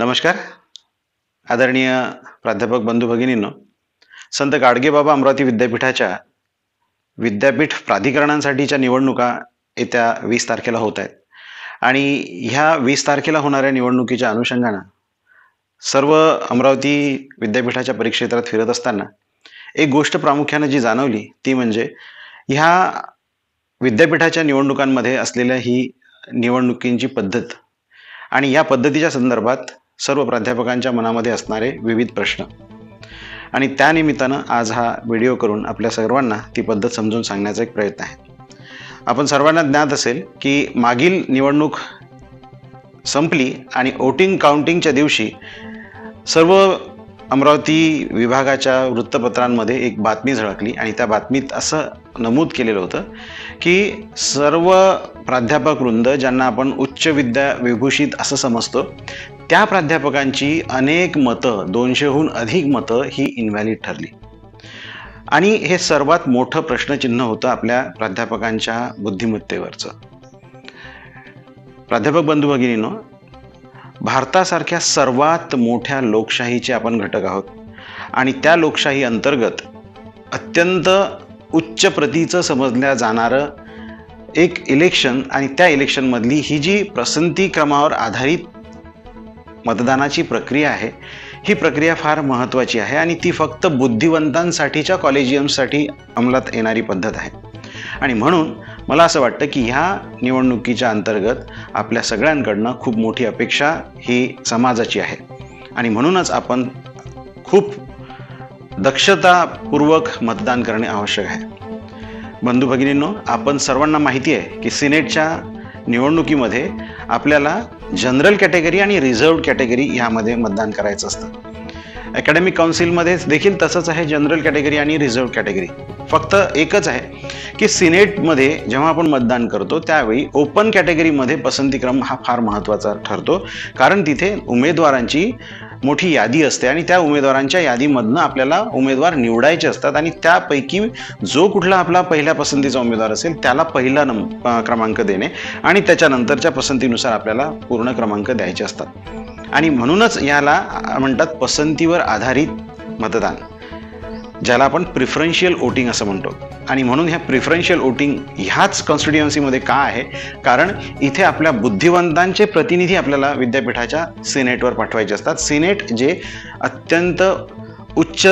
नमस्कार आदरणीय प्राध्यापक बंधू भगिनींनो संत गाडगेबाबा अमरावती विद्यापीठाच्या विद्यापीठ प्राधिकरणांसाठीच्या निवडणुका येत्या वीस तारखेला होत आहेत आणि ह्या वीस तारखेला होणाऱ्या निवडणुकीच्या अनुषंगानं सर्व अमरावती विद्यापीठाच्या परीक्षेत्रात फिरत असताना एक गोष्ट प्रामुख्यानं जी जाणवली ती म्हणजे ह्या विद्यापीठाच्या निवडणुकांमध्ये असलेल्या ही निवडणुकींची पद्धत आणि या पद्धतीच्या संदर्भात सर्व प्राध्यापकांच्या मनामध्ये असणारे विविध प्रश्न आणि त्यानिमित्तानं आज हा व्हिडिओ करून आपल्या सर्वांना ती पद्धत समजून सांगण्याचा एक प्रयत्न आहे आपण सर्वांना ज्ञात असेल की मागील निवडणूक संपली आणि वोटिंग काउंटिंगच्या दिवशी सर्व अमरावती विभागाच्या वृत्तपत्रांमध्ये एक बातमी झळकली आणि त्या बातमीत असं नमूद केलेलं होतं की सर्व प्राध्यापक वृंद ज्यांना आपण उच्च विद्या विभूषित असं समजतो त्या प्राध्यापकांची अनेक मतं दोनशेहून अधिक मतं ही इनव्हॅलिड ठरली आणि हे सर्वात मोठं प्रश्नचिन्ह होतं आपल्या प्राध्यापकांच्या बुद्धिमत्तेवरचं प्राध्यापक बंधू भगिनीनो भारतासारख्या सर्वात मोठ्या लोकशाहीचे आपण घटक आहोत आणि त्या लोकशाही अंतर्गत अत्यंत उच्च प्रतीचं समजल्या जाणारं एक इलेक्शन आणि त्या इलेक्शनमधली ही जी प्रसंती क्रमावर आधारित मतदानाची प्रक्रिया आहे ही प्रक्रिया फार महत्त्वाची आहे आणि ती फक्त बुद्धिवंतांसाठीच्या कॉलेजियम्ससाठी अंमलात येणारी पद्धत आहे आणि म्हणून मला असं वाटतं की ह्या निवडणुकीच्या अंतर्गत आपल्या सगळ्यांकडनं खूप मोठी अपेक्षा ही समाजाची आहे आणि म्हणूनच आपण खूप दक्षतापूर्वक मतदान करणे आवश्यक आहे बंधू भगिनींनो आपण सर्वांना माहिती आहे की सिनेटच्या निवडणुकीमध्ये आपल्याला जनरल कॅटेगरी आणि रिझर्व कॅटेगरी यामध्ये मतदान करायचं असतं अकॅडमिक काउन्सिलमध्ये देखील तसंच आहे जनरल कॅटेगरी आणि रिझर्व कॅटेगरी फक्त एकच आहे की सिनेटमध्ये जेव्हा आपण मतदान करतो त्यावेळी ओपन कॅटेगरीमध्ये पसंतीक्रम हा फार महत्त्वाचा ठरतो कारण तिथे उमेदवारांची मोठी यादी असते आणि त्या उमेदवारांच्या यादीमधनं आपल्याला उमेदवार निवडायचे असतात आणि त्यापैकी जो कुठला आपला पहिल्या पसंतीचा उमेदवार असेल त्याला पहिला नम क्रमांक देणे आणि त्याच्यानंतरच्या पसंतीनुसार आपल्याला पूर्ण क्रमांक द्यायचे असतात आणि म्हणूनच याला म्हणतात पसंतीवर आधारित मतदान ज्याला आपण प्रिफरन्शियल वोटिंग असं म्हणतो आणि म्हणून ह्या प्रिफरन्शियल वोटिंग ह्याच कॉन्स्टिट्युएन्सीमध्ये का आहे कारण इथे आपल्या बुद्धिवंतांचे प्रतिनिधी आपल्याला विद्यापीठाच्या सिनेटवर पाठवायचे असतात सिनेट जे अत्यंत उच्च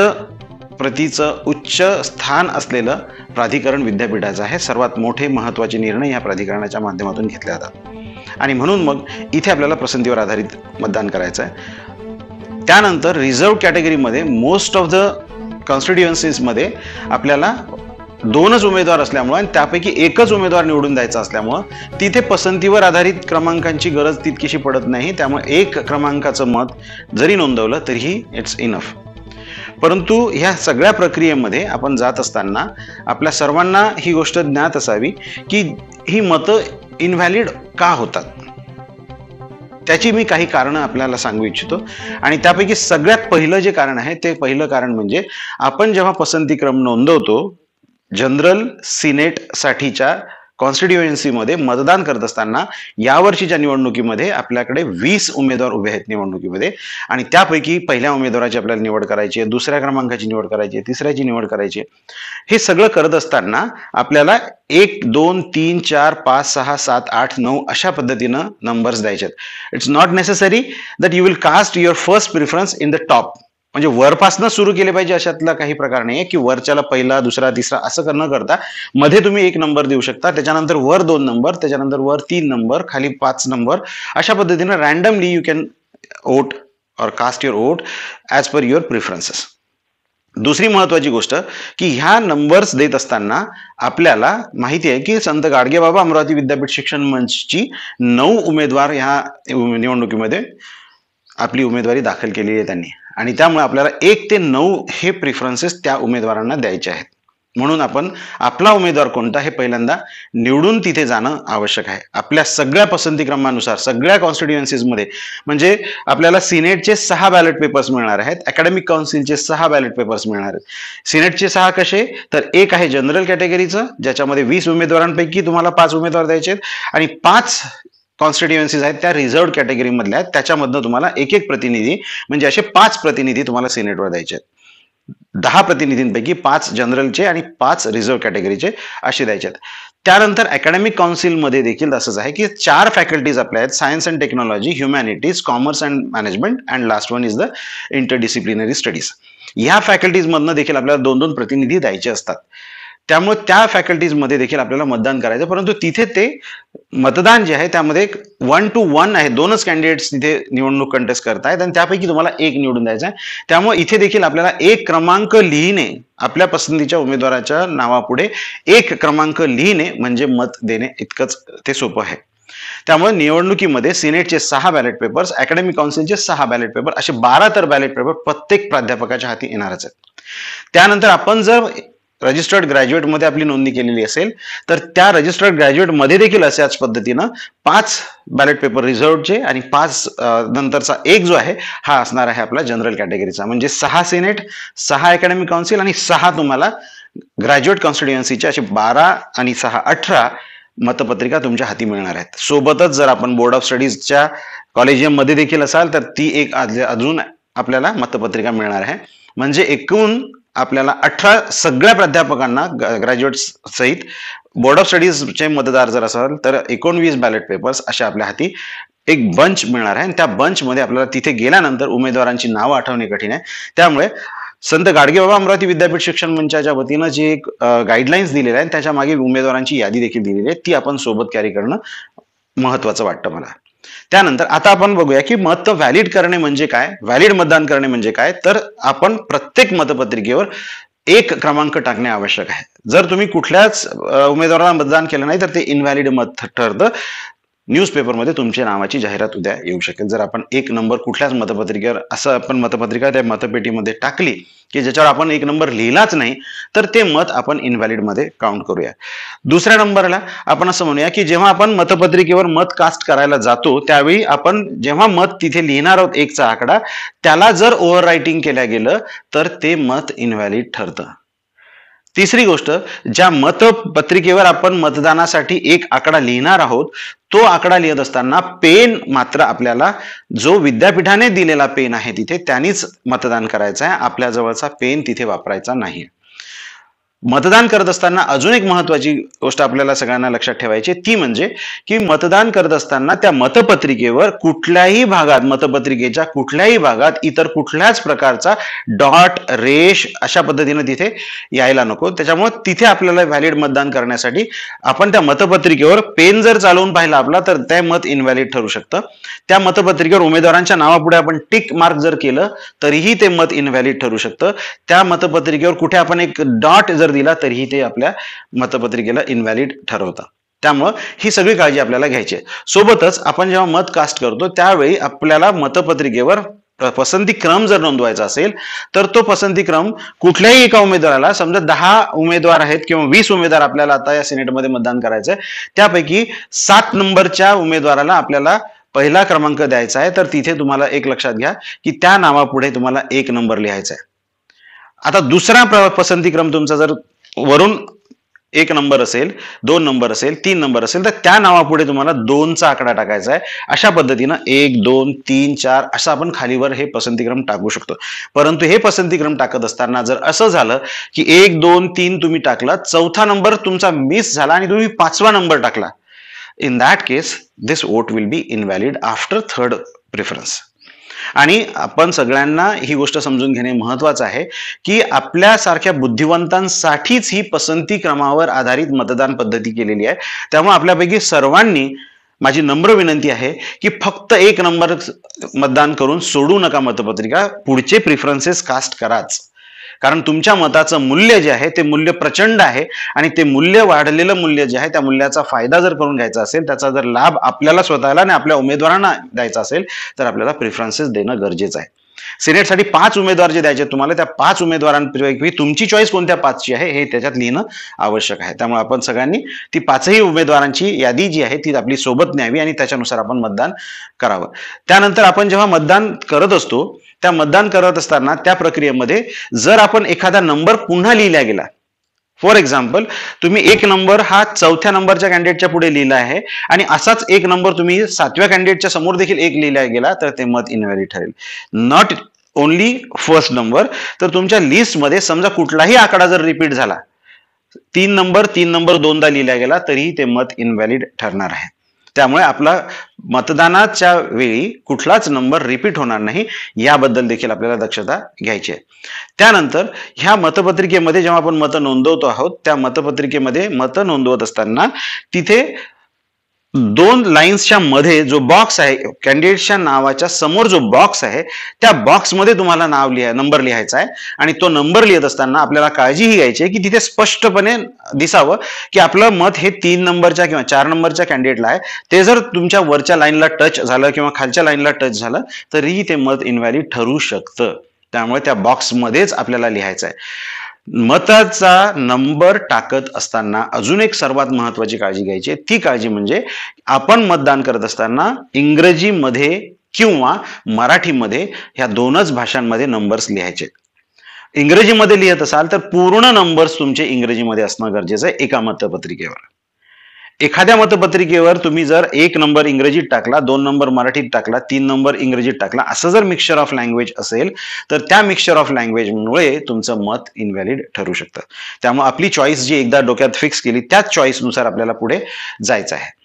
प्रतीचं उच्च स्थान असलेलं प्राधिकरण विद्यापीठाचं आहे सर्वात मोठे महत्त्वाचे निर्णय ह्या प्राधिकरणाच्या माध्यमातून घेतले जातात आणि म्हणून मग इथे आपल्याला पसंतीवर आधारित मतदान करायचं आहे त्यानंतर रिझर्व कॅटेगरीमध्ये मोस्ट ऑफ द कॉन्स्टिट्युएन्सीजमध्ये आपल्याला दोनच उमेदवार असल्यामुळं आणि त्यापैकी एकच उमेदवार निवडून द्यायचा असल्यामुळं तिथे पसंतीवर आधारित क्रमांकांची गरज तितकीशी पडत नाही त्यामुळे एक क्रमांकाचं मत जरी नोंदवलं तरीही इट्स इनफ परंतु ह्या सगळ्या प्रक्रियेमध्ये आपण जात असताना आपल्या सर्वांना ही गोष्ट ज्ञात असावी की ही मतं इनव्हॅलिड का होतात त्याची मी काही कारणं आपल्याला सांगू इच्छितो आणि त्यापैकी सगळ्यात पहिलं जे कारण आहे ते पहिलं कारण म्हणजे आपण जेव्हा पसंतीक्रम नोंदवतो जनरल सिनेटसाठीच्या कॉन्स्टिट्युएन्सीमध्ये मतदान करत असताना यावर्षीच्या निवडणुकीमध्ये आपल्याकडे वीस उमेदवार उभे आहेत निवडणुकीमध्ये आणि त्यापैकी पहिल्या उमेदवाराची आपल्याला निवड करायची आहे दुसऱ्या क्रमांकाची निवड करायची आहे तिसऱ्याची निवड करायची हे सगळं करत असताना आपल्याला एक दोन तीन चार पाच सहा सात आठ नऊ अशा पद्धतीनं नंबर्स द्यायचे आहेत it's not necessary that you will cast your first preference in the top म्हणजे वरपासनं सुरू केले पाहिजे अशातला काही प्रकार नाही की वरच्याला पहिला दुसरा तिसरा असं न करता मध्ये तुम्ही एक नंबर देऊ शकता त्याच्यानंतर वर दोन नंबर त्याच्यानंतर वर तीन नंबर खाली पाच नंबर अशा पद्धतीनं randomly you can vote or cast your vote as per your preferences दुसरी महत्वाची गोष्ट की ह्या नंबर्स देत असताना आपल्याला माहिती आहे की संत गाडगे बाबा अमरावती विद्यापीठ शिक्षण मंचची नऊ उमेदवार ह्या निवडणुकीमध्ये आपली उमेदवारी दाखल केलेली आहे त्यांनी आणि त्यामुळे आपल्याला एक ते नऊ हे प्रिफरन्सेस त्या उमेदवारांना द्यायचे आहेत म्हणून आपण आपला उमेदवार कोणता हे पहिल्यांदा निवडून तिथे जाणं आवश्यक आहे आपल्या सगळ्या पसंती क्रमानुसार सगळ्या कॉन्स्टिट्युएन्सीजमध्ये म्हणजे आपल्याला सिनेटचे सहा बॅलेट पेपर्स मिळणार आहेत अकॅडमिक काउन्सिलचे सहा बॅलेट पेपर्स मिळणार आहेत सिनेटचे सहा कसे तर एक आहे जनरल कॅटेगरीचं ज्याच्यामध्ये वीस उमेदवारांपैकी तुम्हाला पाच उमेदवार द्यायचे आहेत आणि पाच कॉन्स्टिट्युएन्सीज आहेत त्या रिझर्व्ह कॅटेगरीमधल्या आहेत त्याच्यामधनं तुम्हाला एक एक प्रतिनिधी म्हणजे असे पाच प्रतिनिधी तुम्हाला सिनेटवर द्यायचे आहेत दहा प्रतिनिधींपैकी पाच जनरलचे आणि पाच रिझर्व्ह कॅटेगरीचे असे द्यायचे आहेत त्यानंतर अकॅडमिक काउन्सिलमध्ये देखील असंच आहे की चार फॅकल्टीज आपल्या आहेत science and technology humanities commerce and management and last one is the interdisciplinary studies ह्या फॅकल्टीजमधनं देखील आपल्याला दोन दोन प्रतिनिधी द्यायचे असतात त्यामुळे त्या फॅकल्टीजमध्ये देखील आपल्याला मतदान करायचं परंतु तिथे ते मतदान जे आहे त्यामध्ये एक वन टू वन आहे दोनच कॅन्डिडेट्स तिथे निवडणूक कंटेस्ट करतायत आणि त्यापैकी तुम्हाला एक निवडून द्यायचं आहे त्यामुळे इथे देखील आपल्याला एक क्रमांक लिहिणे आपल्या पसंतीच्या उमेदवाराच्या नावापुढे एक क्रमांक लिहिणे म्हणजे मत देणे इतकंच ते सोपं आहे त्यामुळे निवडणुकीमध्ये सिनेटचे सहा बॅलेट पेपर्स अकॅडमिक काउन्सिलचे सहा बॅलेट पेपर असे बारा तर बॅलेट पेपर प्रत्येक प्राध्यापकाच्या हाती येणारच आहेत त्यानंतर आपण जर रजिस्टर्ड ग्रॅज्युएटमध्ये आपली नोंदणी केलेली असेल तर त्या रजिस्टर्ड ग्रॅज्युएटमध्ये देखील अशाच पद्धतीनं पाच बॅलेट पेपर रिझर्वचे आणि पाच नंतरचा एक जो आहे हा असणार आहे आपला जनरल कॅटेगरीचा म्हणजे सहा सिनेट सहा अकॅडमिक काउन्सिल आणि सहा तुम्हाला ग्रॅज्युएट कॉन्स्टिट्युएन्सीचे असे बारा आणि सहा अठरा मतपत्रिका तुमच्या हाती मिळणार आहेत सोबतच जर आपण बोर्ड ऑफ स्टडीजच्या कॉलेजियममध्ये देखील असाल तर ती एक अजून आपल्याला मतपत्रिका मिळणार आहे म्हणजे एकूण आपल्याला अठरा सगळ्या प्राध्यापकांना ग्रॅज्युएट सहित बोर्ड ऑफ स्टडीज चे मतदार जर असाल तर एकोणवीस बॅलेट पेपर्स अशा आपल्या हाती एक बंच मिळणार आहे आणि त्या बंचमध्ये आपल्याला तिथे गेल्यानंतर उमेदवारांची नावं आठवणे कठीण आहे त्यामुळे संत गाडगेबाबा अमरावती विद्यापीठ शिक्षण मंचाच्या वतीनं जे एक गाईडलाईन्स दिलेल्या आहेत त्याच्या मागे उमेदवारांची यादी देखील दिलेली आहे ती आपण सोबत कॅरी करणं महत्वाचं वाटतं मला त्यानंतर आता आपण बघूया की मत व्हॅलिड करणे म्हणजे काय व्हॅलिड मतदान करणे म्हणजे काय तर आपण प्रत्येक मतपत्रिकेवर एक क्रमांक टाकणे आवश्यक आहे जर तुम्ही कुठल्याच उमेदवाराला मतदान केलं नाही तर ते इनव्हॅलिड मत ठरतं न्यूजपेपरमध्ये तुमच्या नावाची जाहिरात उद्या येऊ शकेल जर आपण एक नंबर कुठल्याच मतपत्रिकेवर असं आपण मतपत्रिका त्या मतपेटीमध्ये टाकली की ज्याच्यावर आपण एक नंबर लिहिलाच नाही तर ते मत आपण इनव्हॅलिडमध्ये काउंट करूया दुसऱ्या नंबरला आपण असं म्हणूया की जेव्हा आपण मतपत्रिकेवर मत कास्ट करायला जातो त्यावेळी आपण जेव्हा मत तिथे लिहिणार आहोत एकचा आकडा त्याला जर ओव्हर रायटिंग केल्या गेलं तर ते मत इनव्हॅलिड ठरतं तिसरी गोष्ट ज्या मतपत्रिकेवर आपण मतदानासाठी एक आकडा लिहिणार आहोत तो आकडा लिहित असताना पेन मात्र आपल्याला जो विद्यापीठाने दिलेला पेन आहे तिथे त्यांनीच मतदान करायचं आहे आपल्या जवळचा पेन तिथे वापरायचा नाही मतदान करत असताना अजून एक महत्वाची गोष्ट आपल्याला सगळ्यांना लक्षात ठेवायची ती म्हणजे की मतदान करत असताना त्या मतपत्रिकेवर कुठल्याही भागात मतपत्रिकेच्या कुठल्याही भागात इतर कुठल्याच प्रकारचा डॉट रेश अशा पद्धतीने तिथे यायला नको त्याच्यामुळे तिथे आपल्याला व्हॅलिड मतदान करण्यासाठी आपण त्या मतपत्रिकेवर पेन जर चालवून पाहिला आपला तर ते मत इनव्हॅलिड ठरू शकतं त्या मतपत्रिकेवर उमेदवारांच्या नावापुढे आपण टिक मार्क जर केलं तरीही ते मत इनव्हॅलिड ठरू शकतं त्या मतपत्रिकेवर कुठे आपण एक डॉट जर दिला तरीही ते आपल्या मतपत्रिकेला इनव्हॅलिड ठरवतात त्यामुळं ही सगळी काळजी आपल्याला घ्यायची आहे सोबतच आपण जेव्हा मत कास्ट करतो त्यावेळी आपल्याला मतपत्रिकेवर पसंती क्रम जर नोंदवायचा असेल तर तो पसंती क्रम कुठल्याही एका उमेदवाराला समजा दहा उमेदवार आहेत किंवा वीस उमेदवार आपल्याला आता या सिनेटमध्ये मतदान करायचंय त्यापैकी सात नंबरच्या उमेदवाराला आपल्याला पहिला क्रमांक द्यायचा आहे तर तिथे तुम्हाला एक लक्षात घ्या की त्या नावापुढे तुम्हाला एक नंबर लिहायचा आहे आता दुसरा पसंतीक्रम तुमचा जर वरून एक नंबर असेल दोन नंबर असेल तीन नंबर असेल तर त्या नावापुढे तुम्हाला दोनचा आकडा टाकायचा आहे अशा पद्धतीनं एक दोन तीन चार असं आपण खालीवर हे पसंतीक्रम टाकू शकतो परंतु हे पसंतीक्रम टाकत असताना जर असं झालं की एक दोन तीन तुम्ही टाकला चौथा नंबर तुमचा मिस झाला आणि तुम्ही पाचवा नंबर टाकला in that case this vote will be invalid after third preference आणि आपण सगळ्यांना ही गोष्ट समजून घेणे महत्वाचं आहे की आपल्यासारख्या बुद्धिवंतांसाठीच ही पसंती क्रमावर आधारित मतदान पद्धती केलेली आहे त्यामुळे आपल्यापैकी सर्वांनी माझी नम्र विनंती आहे की फक्त एक नंबर मतदान करून सोडू नका मतपत्रिका पुढचे प्रिफरन्सेस कास्ट कराच कारण तुमच्या मताचं मूल्य जे आहे ते मूल्य प्रचंड आहे आणि ते मूल्य वाढलेलं मूल्य जे आहे त्या मूल्याचा फायदा जर करून घ्यायचा असेल त्याचा जर लाभ आपल्याला स्वतःला आणि आपल्या उमेदवारांना द्यायचा असेल तर आपल्याला प्रिफरन्सेस देणं गरजेचं आहे सिनेटसाठी पाच उमेदवार जे द्यायचे तुम्हाला त्या पाच उमेदवारांपैकी तुमची चॉईस कोणत्या पाचची आहे हे त्याच्यात लिहिणं आवश्यक आहे त्यामुळे आपण सगळ्यांनी ती पाचही उमेदवारांची यादी जी आहे ती आपली सोबत न्यावी आणि त्याच्यानुसार आपण मतदान करावं त्यानंतर आपण जेव्हा मतदान करत असतो त्या मतदान करत असताना त्या प्रक्रियेमध्ये जर आपण एखादा नंबर पुन्हा लिहिला गेला फॉर एक्झाम्पल तुम्ही एक नंबर हा चौथ्या नंबरच्या कॅन्डिडेटच्या पुढे लिहिला आहे आणि असाच एक नंबर तुम्ही सातव्या कॅन्डिडेटच्या समोर देखील एक लिहिला गेला तर ते मत इनव्हॅलिड ठरेल नॉट ओनली फर्स्ट नंबर तर तुमच्या लिस्टमध्ये समजा कुठलाही आकडा जर रिपीट झाला तीन नंबर तीन नंबर दोनदा लिहिला गेला तरीही ते मत इनव्हॅलिड ठरणार आहे त्यामुळे आपला मतदानाच्या वेळी कुठलाच नंबर रिपीट होणार नाही याबद्दल देखील आपल्याला दक्षता घ्यायची आहे त्यानंतर ह्या मतपत्रिकेमध्ये जेव्हा आपण मतं नोंदवतो आहोत त्या मतपत्रिकेमध्ये मतं नोंदवत असताना तिथे दोन लाईन्सच्या मध्ये जो बॉक्स आहे कॅन्डिडेटच्या नावाच्या समोर जो बॉक्स आहे त्या बॉक्समध्ये तुम्हाला नाव लिहाय नंबर लिहायचा आहे आणि तो नंबर लिहित असताना आपल्याला काळजीही घ्यायची आहे की तिथे स्पष्टपणे दिसावं की आपलं मत हे तीन नंबरच्या किंवा चार नंबरच्या कॅन्डिडेटला आहे ते जर तुमच्या वरच्या लाईनला टच झालं किंवा खालच्या लाईनला टच झालं तरीही ते मत इनव्हॅलिड ठरू शकतं त्यामुळे त्या बॉक्समध्येच आपल्याला लिहायचं आहे मताचा नंबर टाकत असताना अजून एक सर्वात महत्वाची काळजी घ्यायची आहे ती काळजी म्हणजे आपण मतदान करत असताना इंग्रजीमध्ये किंवा मराठीमध्ये ह्या दोनच भाषांमध्ये नंबर्स लिहायचे इंग्रजीमध्ये लिहित असाल तर पूर्ण नंबर्स तुमचे इंग्रजीमध्ये असणं गरजेचं आहे एका मतपत्रिकेवर एखाद्या मतपत्रिकेवर तुम्ही जर एक नंबर इंग्रजीत टाकला दोन नंबर मराठीत टाकला तीन नंबर इंग्रजीत टाकला असं जर मिक्सचर ऑफ लँग्वेज असेल तर त्या मिक्सचर ऑफ लँग्वेजमुळे तुमचं मत इनव्हॅलिड ठरू शकतं त्यामुळे आपली चॉईस जी एकदा डोक्यात फिक्स केली त्याच चॉईसनुसार आपल्याला पुढे जायचं आहे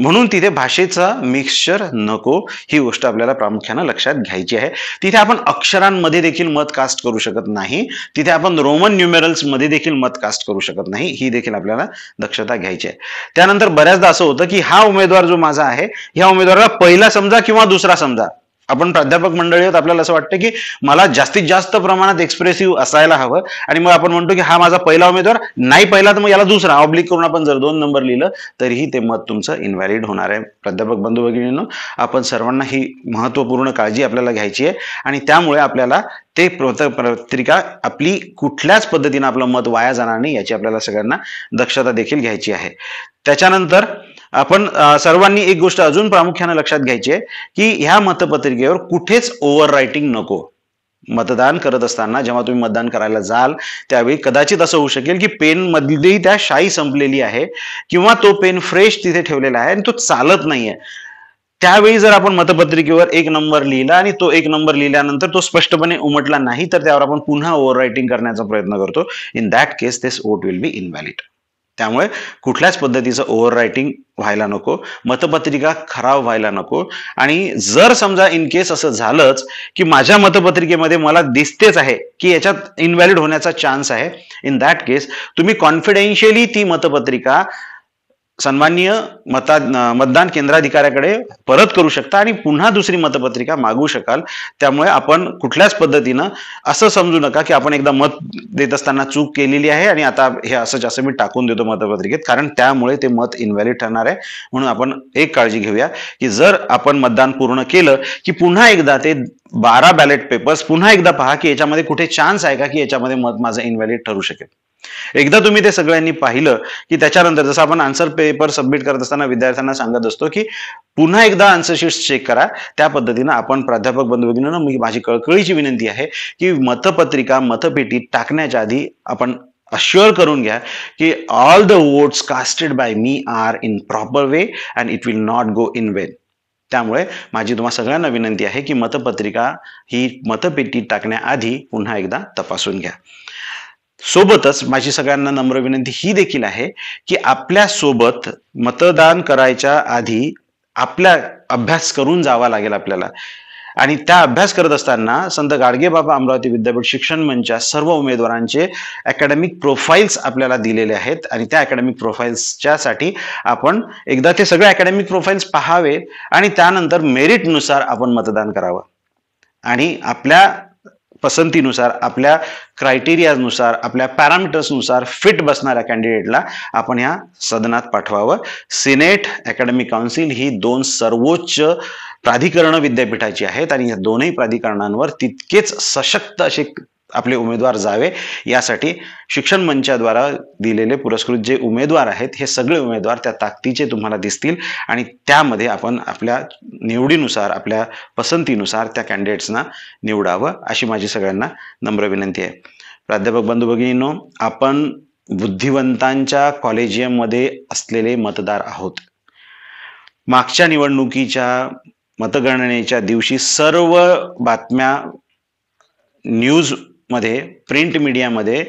म्हणून तिथे भाषेचा मिक्सचर नको ही गोष्ट आपल्याला प्रामुख्यानं लक्षात घ्यायची आहे तिथे आपण अक्षरांमध्ये देखील मत कास्ट करू शकत नाही तिथे आपण रोमन न्युमेरल्समध्ये देखील मत कास्ट करू शकत नाही ही देखील आपल्याला दक्षता घ्यायची आहे त्यानंतर बऱ्याचदा असं होतं की हा उमेदवार जो माझा आहे ह्या उमेदवाराला पहिला समजा किंवा दुसरा समजा आपण प्राध्यापक मंडळी आहोत आपल्याला असं वाटतं की मला जास्तीत जास्त प्रमाणात एक्सप्रेसिव्ह असायला हवं आणि मग आपण म्हणतो की हा माझा पहिला उमेदवार नाही पहिला तर मग याला दुसरा ऑब्लिक करून आपण जर दोन नंबर लिहिलं तरीही ते मत तुमचं इनव्हॅलिड होणार आहे प्राध्यापक बंधू भगिनीनं आपण सर्वांना ही महत्त्वपूर्ण काळजी आपल्याला घ्यायची आहे आणि त्यामुळे आपल्याला ते पत्रिका आपली कुठल्याच पद्धतीनं आपलं मत वाया जाणार नाही याची आपल्याला सगळ्यांना दक्षता देखील घ्यायची आहे त्याच्यानंतर आपण सर्वांनी एक गोष्ट अजून प्रामुख्यानं लक्षात घ्यायची आहे की ह्या मतपत्रिकेवर कुठेच ओव्हर रायटिंग नको मतदान करत असताना जेव्हा तुम्ही मतदान करायला जाल त्यावेळी कदाचित असं होऊ शकेल की पेन मधली त्या शाई संपलेली आहे किंवा तो पेन फ्रेश तिथे ठेवलेला आहे आणि तो चालत नाहीये त्यावेळी जर आपण मतपत्रिकेवर एक नंबर लिहिला आणि तो एक नंबर लिहिल्यानंतर तो स्पष्टपणे उमटला नाही तर त्यावर आपण पुन्हा ओव्हर करण्याचा प्रयत्न करतो in that case this vote will be invalid त्यामुळे कुठल्याच पद्धतीचं ओव्हर रायटिंग व्हायला नको मतपत्रिका खराब व्हायला नको आणि जर समजा इन केस असं झालंच की माझ्या मतपत्रिकेमध्ये मला दिसतेच आहे की याच्यात इनव्हॅलिड होण्याचा चान्स आहे इन दॅट केस तुम्ही कॉन्फिडेन्शियली ती मतपत्रिका सन्मान्य मता मतदान केंद्राधिकाऱ्याकडे परत करू शकता आणि पुन्हा दुसरी मतपत्रिका मागू शकाल त्यामुळे आपण कुठल्याच पद्धतीनं असं समजू नका की आपण एकदा मत देत असताना चूक केलेली आहे आणि आता हे असं जास्त मी टाकून देतो मतपत्रिकेत कारण त्यामुळे ते मत इनव्हॅलिड ठरणार आहे म्हणून आपण एक काळजी घेऊया की जर आपण मतदान पूर्ण केलं की पुन्हा एकदा ते बारा बॅलेट पेपर्स पुन्हा एकदा पहा की याच्यामध्ये कुठे चान्स आहे का की याच्यामध्ये मत माझं इनव्हॅलिड ठरू शकेल एकदा तुम्ही ते सगळ्यांनी पाहिलं की त्याच्यानंतर जसं आपण आन्सर पेपर सबमिट करत असताना विद्यार्थ्यांना सांगत असतो की पुन्हा एकदा आन्सर शीट्स चेक करा त्या पद्धतीनं आपण प्राध्यापक बंधू माझी कळकळीची विनंती आहे की मतपत्रिका मतपेटी टाकण्याच्या आधी आपण अश्युअर करून घ्या की all the votes casted by me are in proper way and it will not go in vain त्यामुळे माझी तुम्हा सगळ्यांना विनंती आहे की मतपत्रिका ही मतपेटीत टाकण्याआधी पुन्हा एकदा तपासून घ्या सोबतच माझी सगळ्यांना नम्र विनंती ही देखील आहे की आपल्या सोबत मतदान करायच्या आधी आपल्या अभ्यास करून जावा लागेल आपल्याला आणि त्या अभ्यास करत असताना संत गाडगे बाबा अमरावती विद्यापीठ शिक्षण मंचा सर्व उमेदवारांचे अकॅडमिक प्रोफाईल्स आपल्याला दिलेले आहेत आणि त्या अकॅडमिक प्रोफाईल्सच्या साठी आपण एकदा ते सगळे अकॅडमिक प्रोफाईल्स पहावे आणि त्यानंतर मेरिटनुसार आपण मतदान करावं आणि आपल्या पसंतीनुसार आपल्या क्रायटेरियानुसार आपल्या पॅरामीटर्सनुसार फिट बसणाऱ्या कॅन्डिडेटला आपण ह्या सदनात पाठवावं सिनेट अकॅडमिक काउन्सिल ही दोन सर्वोच्च प्राधिकरण विद्यापीठाची आहेत आणि या दोनही प्राधिकरणांवर तितकेच सशक्त असे आपले उमेदवार जावे यासाठी शिक्षण मंचाद्वारा दिलेले पुरस्कृत जे उमेदवार आहेत हे सगळे उमेदवार त्या ताकदीचे तुम्हाला दिसतील आणि त्यामध्ये आपण आपल्या निवडीनुसार आपल्या पसंतीनुसार त्या कॅन्डिडेट्सना निवडावं अशी माझी सगळ्यांना नम्र विनंती आहे प्राध्यापक बंधू भगिनीनो आपण बुद्धिवंतांच्या कॉलेजियममध्ये असलेले मतदार आहोत मागच्या निवडणुकीच्या मतगणनेच्या दिवशी सर्व बातम्या न्यूज मध्ये प्रिंट मीडियामध्ये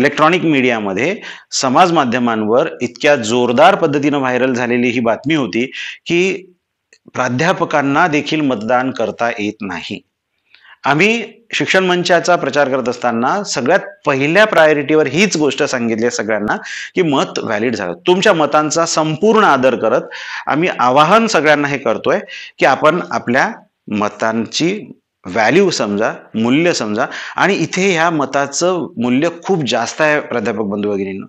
इलेक्ट्रॉनिक मीडियामध्ये समाज माध्यमांवर इतक्या जोरदार पद्धतीनं व्हायरल झालेली ही बातमी होती की प्राध्यापकांना देखील मतदान करता येत नाही आम्ही शिक्षण मंचाचा प्रचार करत असताना सगळ्यात पहिल्या प्रायोरिटीवर हीच गोष्ट सांगितली सगळ्यांना की मत व्हॅलिड झालं तुमच्या मतांचा संपूर्ण आदर करत आम्ही आवाहन सगळ्यांना हे करतोय की आपण आपल्या मतांची व्हॅल्यू समजा मूल्य समजा आणि इथे ह्या मताचं मूल्य खूप जास्त आहे प्राध्यापक बंधू भगिनींना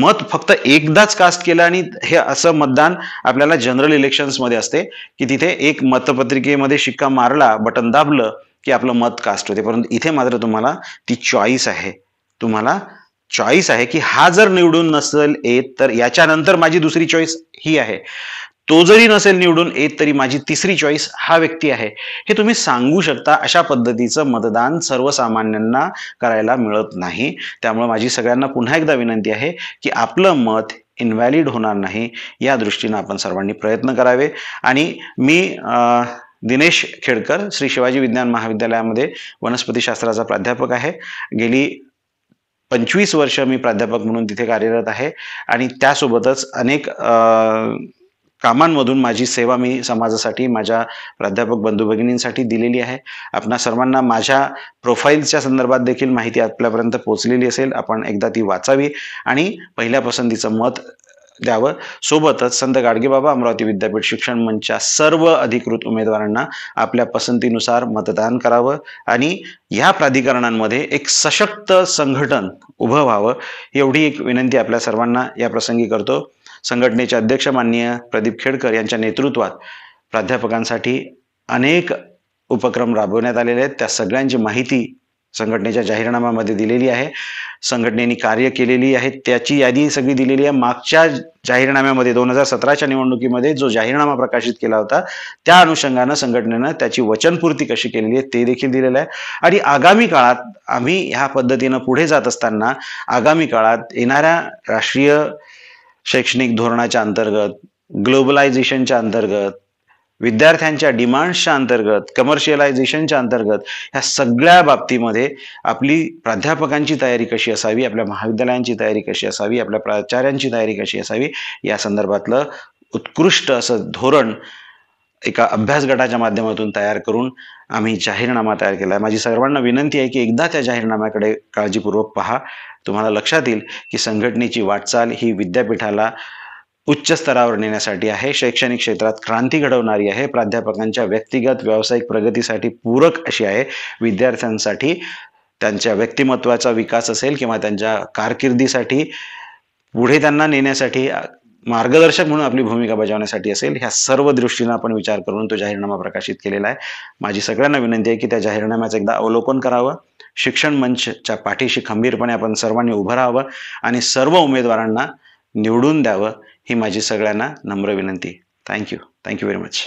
मत फक्त एकदाच कास्ट केलं आणि हे असं मतदान आपल्याला जनरल इलेक्शन्समध्ये असते की तिथे एक मतपत्रिकेमध्ये शिक्का मारला बटन दाबलं की आपलं मत कास्ट होते परंतु इथे मात्र तुम्हाला ती चॉईस आहे तुम्हाला चॉईस आहे की हा जर निवडून नसेल येत तर याच्यानंतर माझी दुसरी चॉईस ही आहे तो जरी नसेल निवडून येत तरी माझी तिसरी चॉईस हा व्यक्ती आहे हे तुम्ही सांगू शकता अशा पद्धतीचं मतदान सर्वसामान्यांना करायला मिळत नाही त्यामुळे माझी सगळ्यांना पुन्हा एकदा विनंती आहे की आपलं मत इनव्हॅलिड होणार नाही या दृष्टीनं आपण सर्वांनी प्रयत्न करावे आणि मी दिनेश खेडकर श्री शिवाजी विज्ञान महाविद्यालयामध्ये वनस्पतीशास्त्राचा प्राध्यापक आहे गेली पंचवीस वर्ष मी प्राध्यापक म्हणून तिथे कार्यरत आहे आणि त्यासोबतच अनेक कामांमधून माझी सेवा मी समाजासाठी माझ्या प्राध्यापक बंधू भगिनींसाठी दिलेली आहे आपणा सर्वांना माझ्या प्रोफाईलच्या संदर्भात देखील माहिती आपल्यापर्यंत पोचलेली असेल आपण एकदा ती वाचावी आणि पहिल्या पसंतीचं मत द्यावं सोबतच संत गाडगेबाबा अमरावती विद्यापीठ शिक्षण मंचच्या सर्व अधिकृत उमेदवारांना आपल्या पसंतीनुसार मतदान करावं आणि या प्राधिकरणांमध्ये एक सशक्त संघटन उभं व्हावं एवढी एक विनंती आपल्या सर्वांना या प्रसंगी करतो संघटनेचे अध्यक्ष माननीय प्रदीप खेडकर यांच्या नेतृत्वात प्राध्यापकांसाठी अनेक उपक्रम राबवण्यात आलेले आहेत त्या सगळ्यांची माहिती संघटनेच्या जाहीरनाम्यामध्ये दिलेली आहे संघटनेने कार्य केलेली आहे त्याची यादी सगळी दिलेली आहे मागच्या जाहीरनाम्यामध्ये दोन हजार सतराच्या निवडणुकीमध्ये जो जाहीरनामा प्रकाशित केला होता त्या अनुषंगानं संघटनेनं त्याची वचनपूर्ती कशी केलेली आहे ते देखील दिलेलं आहे आणि आगामी काळात आम्ही ह्या पद्धतीनं पुढे जात असताना आगामी काळात येणाऱ्या राष्ट्रीय शैक्षणिक धोरणाच्या अंतर्गत ग्लोबलायझेशनच्या अंतर्गत विद्यार्थ्यांच्या डिमांड्सच्या अंतर्गत कमर्शियलायझेशनच्या अंतर्गत ह्या सगळ्या बाबतीमध्ये आपली प्राध्यापकांची तयारी कशी असावी आपल्या महाविद्यालयांची तयारी कशी असावी आपल्या प्राचार्यांची तयारी कशी असावी या संदर्भातलं उत्कृष्ट असं धोरण एका अभ्यास गटाच्या माध्यमातून तयार करून आम्ही जाहीरनामा तयार केला आहे माझी सर्वांना विनंती आहे की एकदा त्या जाहीरनाम्याकडे काळजीपूर्वक पहा तुम्हाला लक्षात येईल की संघटनेची वाटचाल ही विद्यापीठाला उच्च स्तरावर नेण्यासाठी आहे शैक्षणिक क्षेत्रात क्रांती घडवणारी आहे प्राध्यापकांच्या व्यक्तिगत व्यावसायिक प्रगतीसाठी पूरक अशी आहे विद्यार्थ्यांसाठी त्यांच्या व्यक्तिमत्वाचा विकास असेल किंवा त्यांच्या कारकिर्दीसाठी पुढे त्यांना नेण्यासाठी मार्गदर्शक म्हणून आपली भूमिका बजावण्यासाठी असेल ह्या सर्व दृष्टीनं आपण विचार करून तो जाहीरनामा प्रकाशित केलेला आहे माझी सगळ्यांना विनंती आहे की त्या जाहीरनाम्याचं एकदा अवलोकन करावं शिक्षण मंचच्या पाठीशी खंबीरपणे आपण सर्वांनी उभं राहावं आणि सर्व उमेदवारांना निवडून द्यावं ही माझी सगळ्यांना नम्र विनंती थँक्यू थँक्यू व्हेरी मच